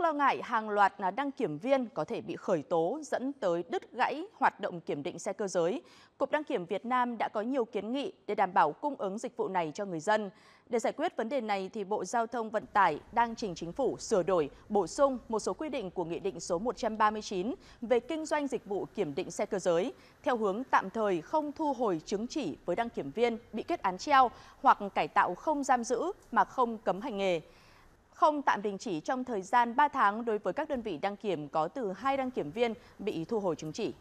Trước lo ngại hàng loạt à, đăng kiểm viên có thể bị khởi tố dẫn tới đứt gãy hoạt động kiểm định xe cơ giới, Cục Đăng kiểm Việt Nam đã có nhiều kiến nghị để đảm bảo cung ứng dịch vụ này cho người dân. Để giải quyết vấn đề này, thì Bộ Giao thông Vận tải đang trình chính phủ sửa đổi, bổ sung một số quy định của Nghị định số 139 về kinh doanh dịch vụ kiểm định xe cơ giới, theo hướng tạm thời không thu hồi chứng chỉ với đăng kiểm viên bị kết án treo hoặc cải tạo không giam giữ mà không cấm hành nghề không tạm đình chỉ trong thời gian 3 tháng đối với các đơn vị đăng kiểm có từ 2 đăng kiểm viên bị thu hồi chứng chỉ.